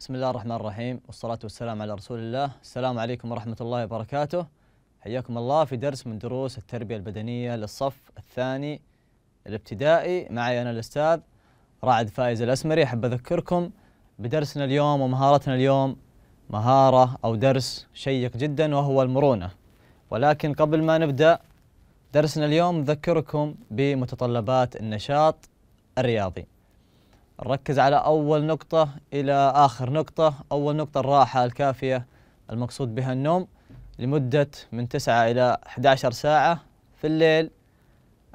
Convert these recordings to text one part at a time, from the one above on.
بسم الله الرحمن الرحيم والصلاة والسلام على رسول الله السلام عليكم ورحمة الله وبركاته حياكم الله في درس من دروس التربية البدنية للصف الثاني الابتدائي معي أنا الأستاذ رعد فايز الأسمري أحب أذكركم بدرسنا اليوم ومهارتنا اليوم مهارة أو درس شيق جدا وهو المرونة ولكن قبل ما نبدأ درسنا اليوم نذكركم بمتطلبات النشاط الرياضي نركز على أول نقطة إلى آخر نقطة أول نقطة الراحة الكافية المقصود بها النوم لمدة من 9 إلى 11 ساعة في الليل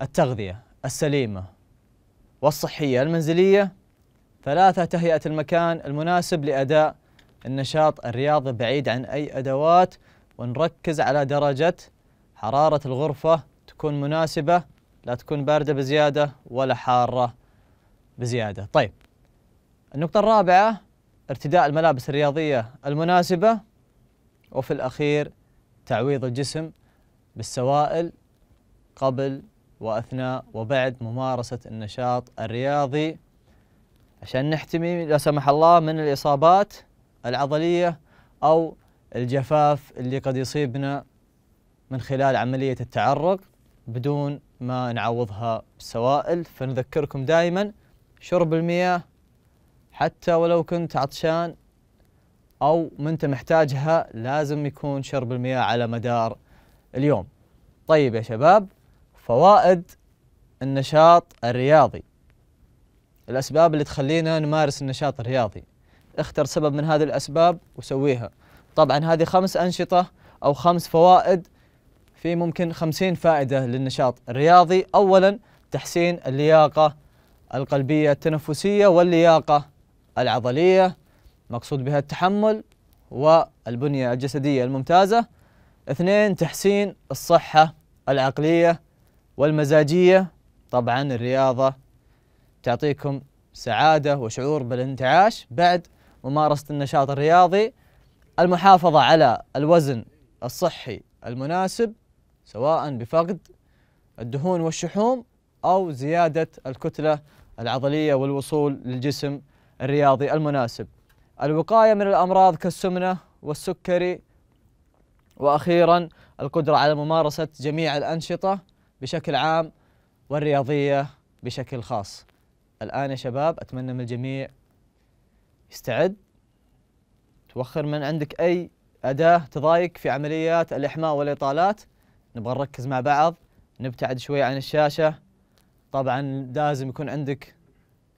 التغذية السليمة والصحية المنزلية ثلاثة تهيئة المكان المناسب لأداء النشاط الرياضي بعيد عن أي أدوات ونركز على درجة حرارة الغرفة تكون مناسبة لا تكون باردة بزيادة ولا حارة بزيادة طيب النقطة الرابعة ارتداء الملابس الرياضية المناسبة وفي الأخير تعويض الجسم بالسوائل قبل وأثناء وبعد ممارسة النشاط الرياضي عشان نحتمي لا سمح الله من الإصابات العضلية أو الجفاف اللي قد يصيبنا من خلال عملية التعرق بدون ما نعوضها بالسوائل فنذكركم دائما شرب المياه حتى ولو كنت عطشان أو ما أنت محتاجها لازم يكون شرب المياه على مدار اليوم طيب يا شباب فوائد النشاط الرياضي الأسباب اللي تخلينا نمارس النشاط الرياضي اختر سبب من هذه الأسباب وسويها طبعا هذه خمس أنشطة أو خمس فوائد في ممكن خمسين فائدة للنشاط الرياضي أولا تحسين اللياقة القلبية التنفسية واللياقة العضلية مقصود بها التحمل والبنية الجسدية الممتازة اثنين تحسين الصحة العقلية والمزاجية طبعا الرياضة تعطيكم سعادة وشعور بالانتعاش بعد ممارسة النشاط الرياضي المحافظة على الوزن الصحي المناسب سواء بفقد الدهون والشحوم أو زيادة الكتلة العضلية والوصول للجسم الرياضي المناسب الوقاية من الأمراض كالسمنة والسكري وأخيرا القدرة على ممارسة جميع الأنشطة بشكل عام والرياضية بشكل خاص الآن يا شباب أتمنى من الجميع يستعد توخر من عندك أي أداة تضايق في عمليات الإحماء والإطالات نبغى نركز مع بعض نبتعد شوي عن الشاشة طبعا لازم يكون عندك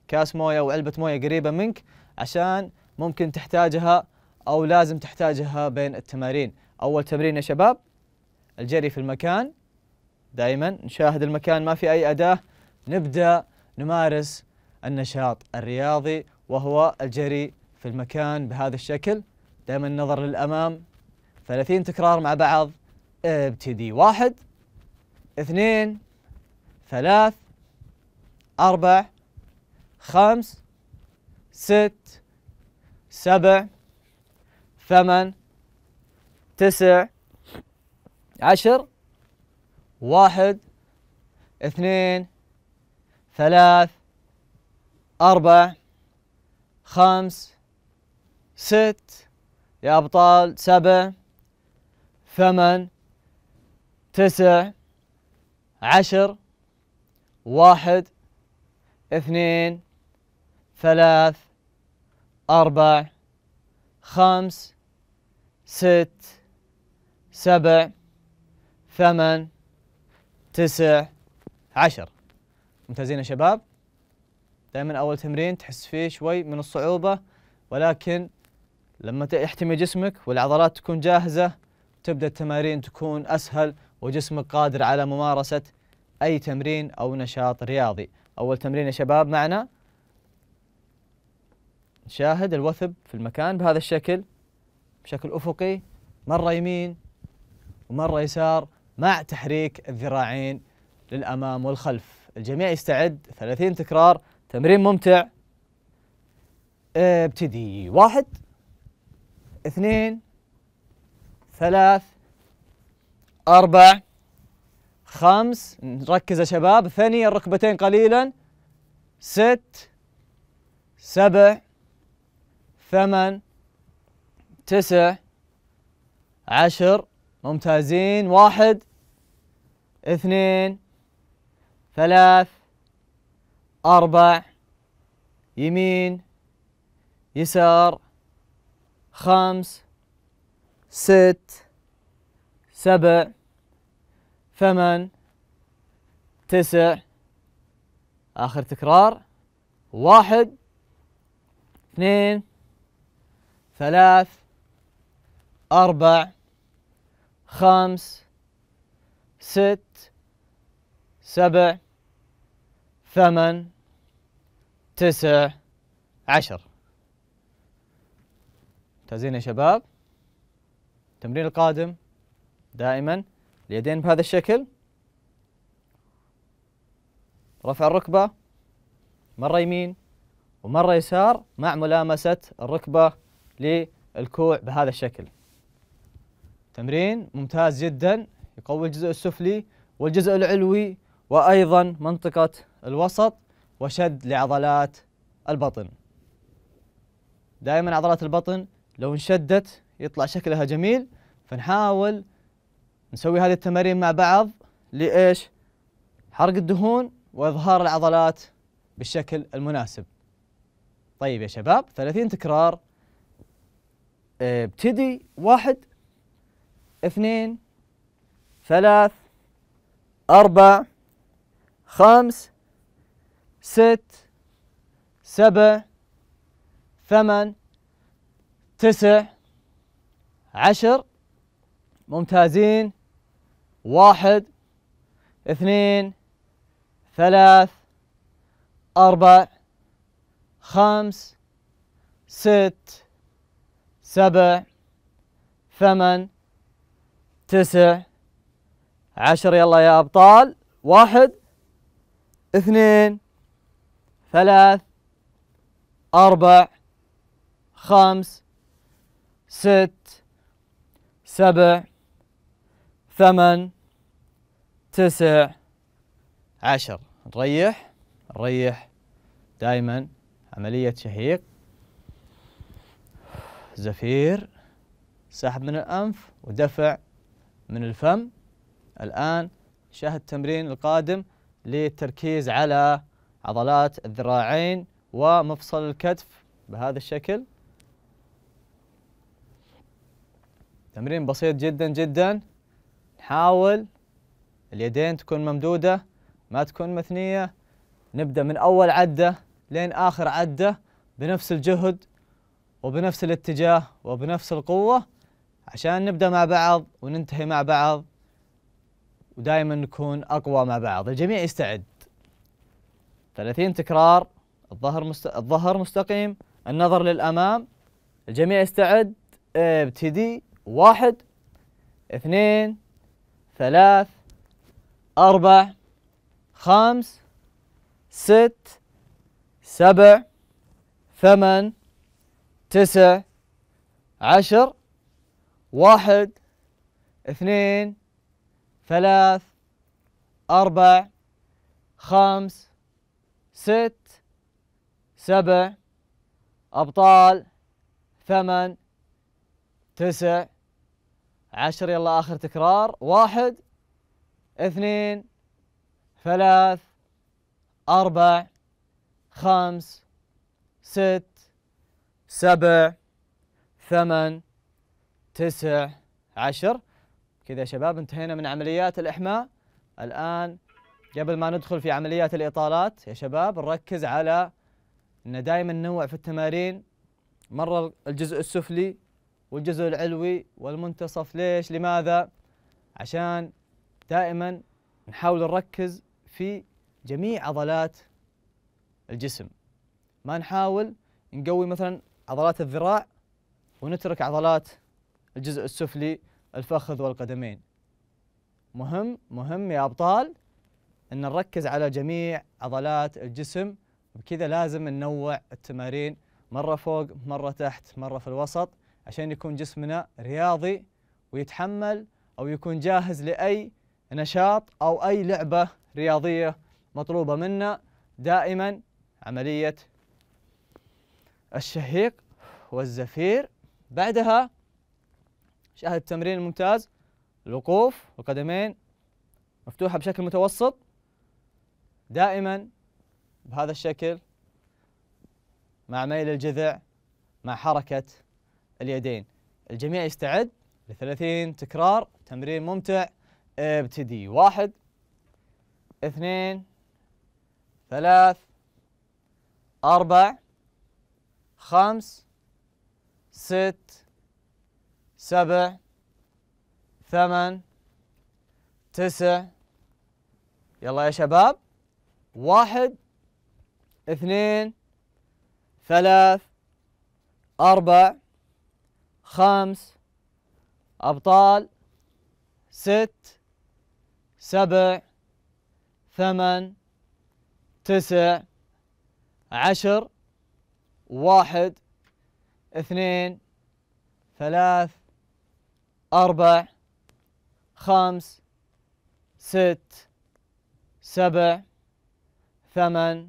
كاس مويه وعلبه مويه قريبه منك عشان ممكن تحتاجها او لازم تحتاجها بين التمارين اول تمرين يا شباب الجري في المكان دائما نشاهد المكان ما في اي اداه نبدا نمارس النشاط الرياضي وهو الجري في المكان بهذا الشكل دائما النظر للامام 30 تكرار مع بعض ابتدي واحد اثنين ثلاث أربع خمس ست سبع ثمان تسع عشر واحد اثنين ثلاث أربع خمس ست يا أبطال سبع ثمان تسع عشر واحد اثنين ثلاث أربع خمس ست سبع ثمن تسع عشر ممتازين يا شباب دائما أول تمرين تحس فيه شوي من الصعوبة ولكن لما يحتمي جسمك والعضلات تكون جاهزة تبدأ التمارين تكون أسهل وجسمك قادر على ممارسة أي تمرين أو نشاط رياضي أول تمرين يا شباب معنا نشاهد الوثب في المكان بهذا الشكل بشكل أفقي مرة يمين ومرة يسار مع تحريك الذراعين للأمام والخلف الجميع يستعد 30 تكرار تمرين ممتع آه، ابتدي واحد اثنين ثلاث أربع خمس نركز يا شباب ثني الركبتين قليلا ست سبع ثمان تسع عشر ممتازين واحد اثنين ثلاث أربع يمين يسار خمس ست سبع ثمان تسع آخر تكرار واحد اثنين ثلاث أربع خمس ست سبع ثمن تسع عشر ممتازين يا شباب التمرين القادم دائما اليدين بهذا الشكل رفع الركبة مرة يمين ومرة يسار مع ملامسة الركبة للكوع بهذا الشكل تمرين ممتاز جدا يقوي الجزء السفلي والجزء العلوي وأيضا منطقة الوسط وشد لعضلات البطن دائما عضلات البطن لو انشدت يطلع شكلها جميل فنحاول نسوي هذه التمارين مع بعض لإيش؟ حرق الدهون وإظهار العضلات بالشكل المناسب طيب يا شباب 30 تكرار آه، ابتدي واحد اثنين ثلاث أربع خمس ست سبع ثمان تسع عشر ممتازين واحد اثنين ثلاث أربع خمس ست سبع ثمن تسع عشر يلا يا أبطال واحد اثنين ثلاث أربع خمس ست سبع ثمن تسع عشر نريح نريح دائما عملية شهيق زفير سحب من الأنف ودفع من الفم الآن شاهد التمرين القادم للتركيز على عضلات الذراعين ومفصل الكتف بهذا الشكل تمرين بسيط جدا جدا حاول اليدين تكون ممدودة ما تكون مثنية نبدأ من أول عدة لين آخر عدة بنفس الجهد وبنفس الاتجاه وبنفس القوة عشان نبدأ مع بعض وننتهي مع بعض ودائما نكون أقوى مع بعض الجميع يستعد 30 تكرار الظهر مست... الظهر مستقيم النظر للأمام الجميع يستعد إيه، ابتدي واحد اثنين ثلاث أربع خمس ست سبع ثمن تسع عشر واحد اثنين ثلاث أربع خمس ست سبع أبطال ثمن تسع عشر يلا آخر تكرار واحد اثنين ثلاث أربع خمس ست سبع ثمن تسع عشر كذا يا شباب انتهينا من عمليات الإحماء الآن قبل ما ندخل في عمليات الإطالات يا شباب نركز على أن دائما ننوع في التمارين مرة الجزء السفلي والجزء العلوي والمنتصف ليش لماذا عشان دائما نحاول نركز في جميع عضلات الجسم ما نحاول نقوي مثلا عضلات الذراع ونترك عضلات الجزء السفلي الفخذ والقدمين مهم مهم يا أبطال أن نركز على جميع عضلات الجسم وبكذا لازم ننوع التمارين مرة فوق مرة تحت مرة في الوسط عشان يكون جسمنا رياضي ويتحمل أو يكون جاهز لأي نشاط أو أي لعبة رياضية مطلوبة منا دائما عملية الشهيق والزفير بعدها شاهد التمرين الممتاز الوقوف والقدمين مفتوحة بشكل متوسط دائما بهذا الشكل مع ميل الجذع مع حركة اليدين الجميع يستعد ل 30 تكرار تمرين ممتع ابتدي واحد اثنين ثلاث أربع خمس ست سبع ثمن تسع يلا يا شباب واحد اثنين ثلاث أربع خمس أبطال ست سبع ثمن تسع عشر واحد اثنين ثلاث أربع خمس ست سبع ثمن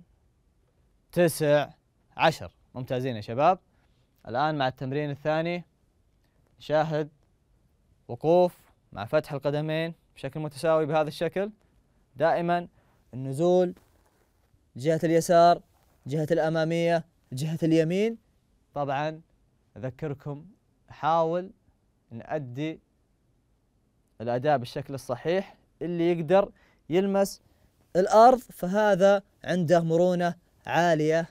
تسع عشر ممتازين يا شباب الآن مع التمرين الثاني شاهد وقوف مع فتح القدمين بشكل متساوي بهذا الشكل دائما النزول جهة اليسار جهة الأمامية جهة اليمين طبعا أذكركم حاول نأدي الأداء بالشكل الصحيح اللي يقدر يلمس الأرض فهذا عنده مرونة عالية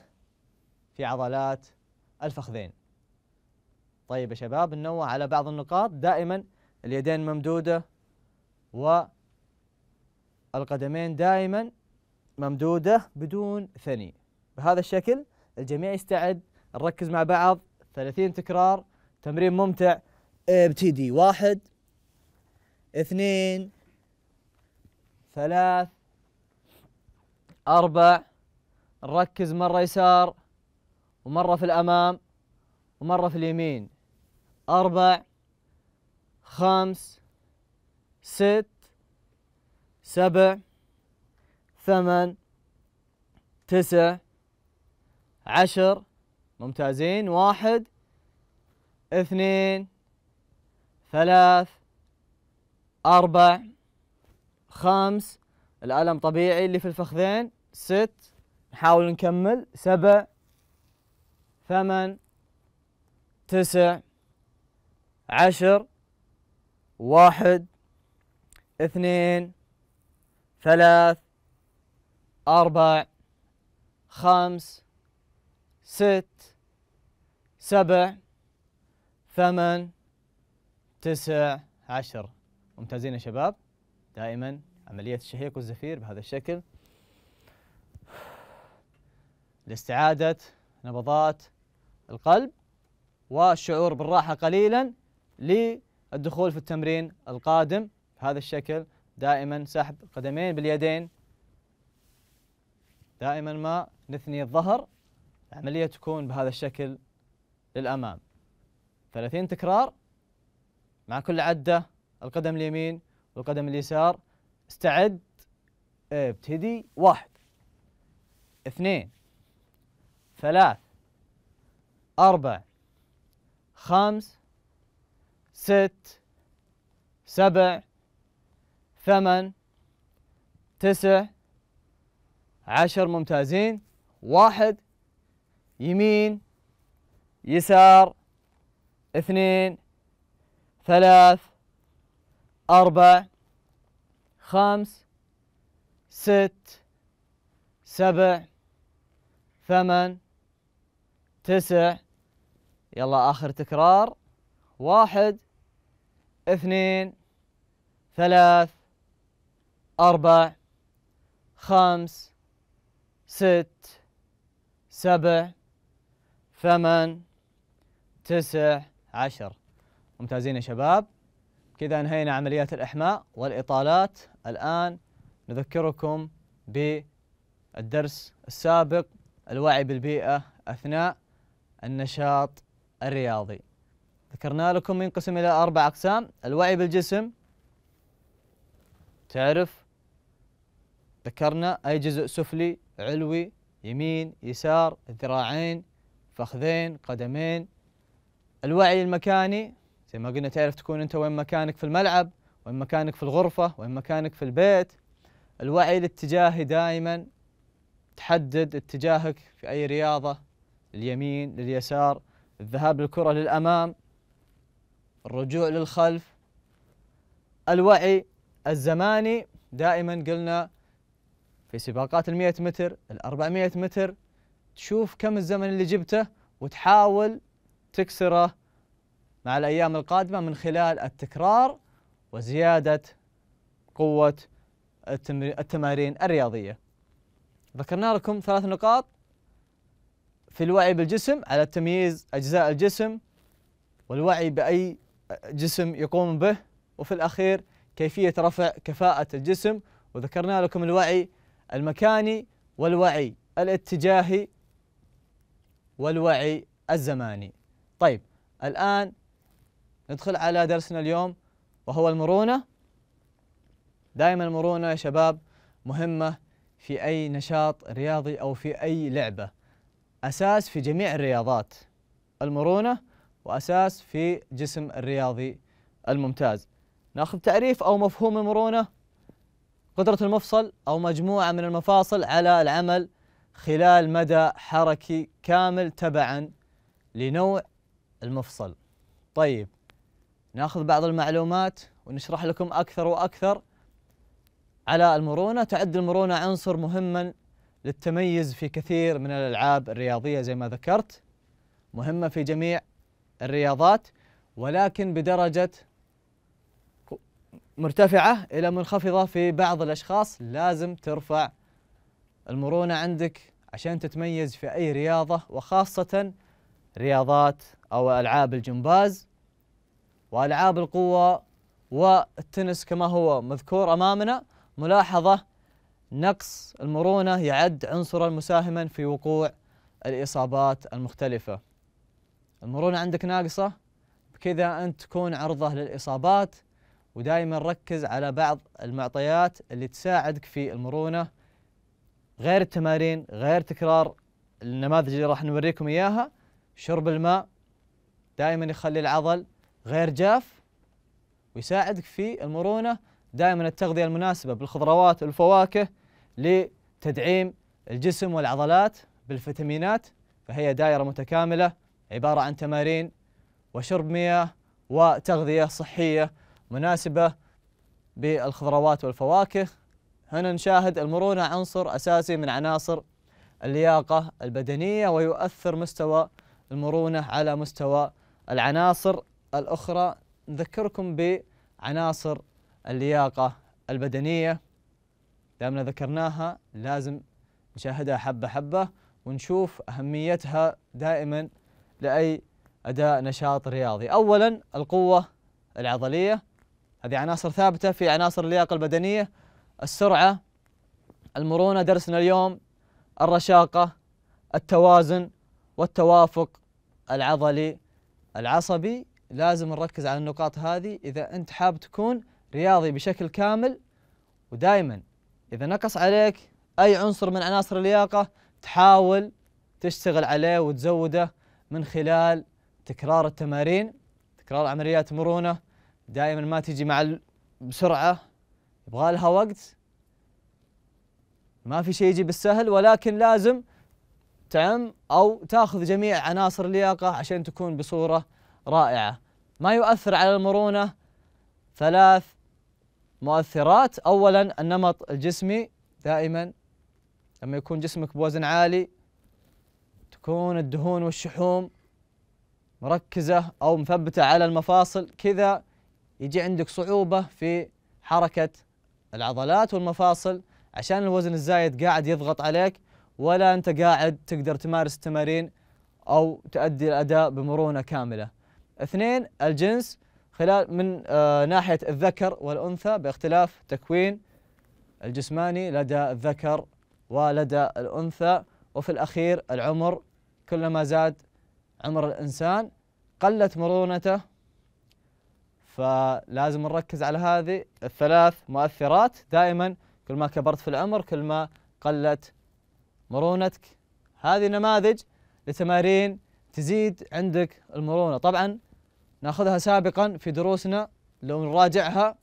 في عضلات الفخذين طيب يا شباب ننوه على بعض النقاط دائما اليدين ممدودة والقدمين دائما ممدودة بدون ثني بهذا الشكل الجميع يستعد نركز مع بعض 30 تكرار تمرين ممتع ابتدي واحد اثنين ثلاث أربع نركز مرة يسار ومرة في الأمام ومرة في اليمين أربع خمس ست سبع ثمان تسع عشر ممتازين واحد اثنين ثلاث أربع خمس الألم طبيعي اللي في الفخذين ست نحاول نكمل سبع ثمان تسع عشر واحد اثنين ثلاث أربع خمس ست سبع ثمان تسع عشر ممتازين يا شباب دائما عملية الشهيق والزفير بهذا الشكل لاستعادة نبضات القلب والشعور بالراحة قليلا للدخول في التمرين القادم بهذا الشكل دائما سحب قدمين باليدين دائما ما نثني الظهر العملية تكون بهذا الشكل للأمام 30 تكرار مع كل عدة القدم اليمين والقدم اليسار استعد ابتدي واحد اثنين ثلاث أربع خمس ست سبع ثمن تسع عشر ممتازين واحد يمين يسار اثنين ثلاث أربع خمس ست سبع ثمن تسع يلا آخر تكرار واحد اثنين ثلاث أربع خمس ست سبع ثمان تسع عشر ممتازين يا شباب كذا انهينا عمليات الإحماء والإطالات الآن نذكركم بالدرس السابق الوعي بالبيئة أثناء النشاط الرياضي ذكرنا لكم ينقسم إلى أربع أقسام الوعي بالجسم تعرف ذكرنا أي جزء سفلي علوي يمين يسار ذراعين فخذين قدمين الوعي المكاني زي ما قلنا تعرف تكون أنت وين مكانك في الملعب وين مكانك في الغرفة وين مكانك في البيت الوعي الاتجاهي دائما تحدد اتجاهك في أي رياضة لليمين لليسار الذهاب للكرة للأمام الرجوع للخلف الوعي الزماني دائما قلنا في سباقات المية متر الأربعمية متر تشوف كم الزمن اللي جبته وتحاول تكسره مع الأيام القادمة من خلال التكرار وزيادة قوة التمارين الرياضية ذكرنا لكم ثلاث نقاط في الوعي بالجسم على تمييز أجزاء الجسم والوعي بأي جسم يقوم به وفي الأخير كيفية رفع كفاءة الجسم وذكرنا لكم الوعي المكاني والوعي الاتجاهي والوعي الزماني طيب الآن ندخل على درسنا اليوم وهو المرونة دائما المرونة يا شباب مهمة في أي نشاط رياضي أو في أي لعبة أساس في جميع الرياضات المرونة وأساس في جسم الرياضي الممتاز ناخذ تعريف أو مفهوم المرونة قدرة المفصل أو مجموعة من المفاصل على العمل خلال مدى حركي كامل تبعا لنوع المفصل طيب ناخذ بعض المعلومات ونشرح لكم أكثر وأكثر على المرونة تعد المرونة عنصر مهما للتميز في كثير من الألعاب الرياضية زي ما ذكرت مهمة في جميع الرياضات ولكن بدرجة مرتفعة إلى منخفضة في بعض الأشخاص لازم ترفع المرونة عندك عشان تتميز في أي رياضة وخاصة رياضات أو ألعاب الجمباز وألعاب القوة والتنس كما هو مذكور أمامنا ملاحظة نقص المرونة يعد عنصرا مساهما في وقوع الإصابات المختلفة المرونة عندك ناقصة بكذا أنت تكون عرضة للإصابات ودائما ركز على بعض المعطيات اللي تساعدك في المرونة غير التمارين غير تكرار النماذج اللي راح نوريكم إياها شرب الماء دائما يخلي العضل غير جاف ويساعدك في المرونة دائما التغذية المناسبة بالخضروات والفواكه لتدعيم الجسم والعضلات بالفيتامينات فهي دائرة متكاملة عبارة عن تمارين وشرب مياه وتغذية صحية مناسبة بالخضروات والفواكه هنا نشاهد المرونة عنصر أساسي من عناصر اللياقة البدنية ويؤثر مستوى المرونة على مستوى العناصر الأخرى نذكركم بعناصر اللياقة البدنية دامنا ذكرناها لازم نشاهدها حبة حبة ونشوف أهميتها دائما لأي أداء نشاط رياضي أولا القوة العضلية هذه عناصر ثابتة في عناصر اللياقة البدنية السرعة المرونة درسنا اليوم الرشاقة التوازن والتوافق العضلي العصبي لازم نركز على النقاط هذه إذا أنت حاب تكون رياضي بشكل كامل ودائما إذا نقص عليك أي عنصر من عناصر اللياقة تحاول تشتغل عليه وتزوده من خلال تكرار التمارين تكرار عمليات مرونة دائما ما تجي مع بسرعة يبغى لها وقت ما في شيء يجي بالسهل ولكن لازم تعم أو تاخذ جميع عناصر اللياقة عشان تكون بصورة رائعة ما يؤثر على المرونة ثلاث مؤثرات أولا النمط الجسمي دائما لما يكون جسمك بوزن عالي تكون الدهون والشحوم مركزة أو مثبتة على المفاصل كذا يجي عندك صعوبة في حركة العضلات والمفاصل عشان الوزن الزايد قاعد يضغط عليك ولا أنت قاعد تقدر تمارس التمارين أو تؤدي الأداء بمرونة كاملة اثنين الجنس خلال من آه، ناحية الذكر والأنثى باختلاف تكوين الجسماني لدى الذكر ولدى الأنثى وفي الأخير العمر كلما زاد عمر الإنسان قلت مرونته فلازم نركز على هذه الثلاث مؤثرات دائما كل ما كبرت في العمر كل ما قلت مرونتك هذه نماذج لتمارين تزيد عندك المرونة طبعا ناخذها سابقا في دروسنا لو نراجعها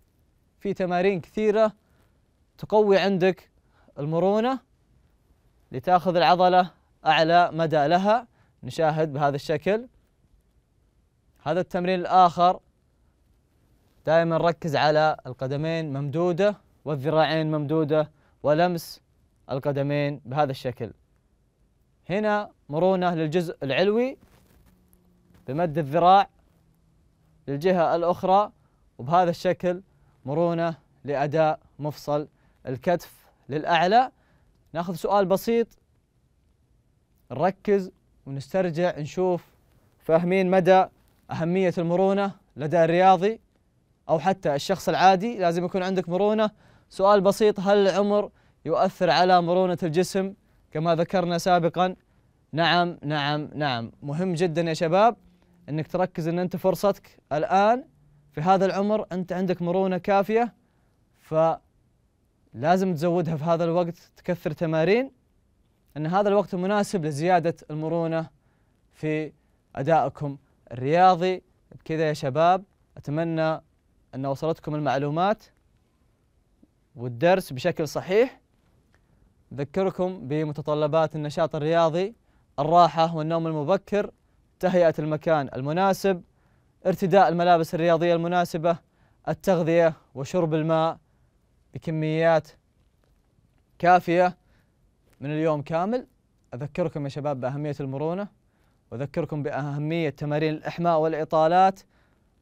في تمارين كثيرة تقوي عندك المرونة لتاخذ العضلة أعلى مدى لها نشاهد بهذا الشكل هذا التمرين الآخر دائما ركز على القدمين ممدودة والذراعين ممدودة ولمس القدمين بهذا الشكل هنا مرونة للجزء العلوي بمد الذراع للجهة الأخرى وبهذا الشكل مرونة لأداء مفصل الكتف للأعلى ناخذ سؤال بسيط نركز ونسترجع نشوف فاهمين مدى أهمية المرونة لدى الرياضي أو حتى الشخص العادي لازم يكون عندك مرونة سؤال بسيط هل العمر يؤثر على مرونة الجسم كما ذكرنا سابقا نعم نعم نعم مهم جدا يا شباب أنك تركز أن أنت فرصتك الآن في هذا العمر أنت عندك مرونة كافية فلازم تزودها في هذا الوقت تكثر تمارين أن هذا الوقت مناسب لزيادة المرونة في أدائكم الرياضي بكذا يا شباب أتمنى أن وصلتكم المعلومات والدرس بشكل صحيح أذكركم بمتطلبات النشاط الرياضي الراحة والنوم المبكر تهيئة المكان المناسب ارتداء الملابس الرياضية المناسبة التغذية وشرب الماء بكميات كافية من اليوم كامل أذكركم يا شباب بأهمية المرونة وأذكركم بأهمية تمارين الإحماء والإطالات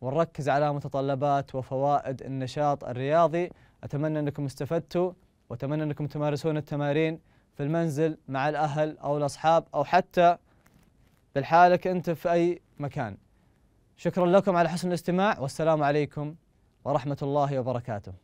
ونركز على متطلبات وفوائد النشاط الرياضي أتمنى أنكم استفدتوا وأتمنى أنكم تمارسون التمارين في المنزل مع الأهل أو الأصحاب أو حتى بالحالك أنت في أي مكان شكرا لكم على حسن الاستماع والسلام عليكم ورحمة الله وبركاته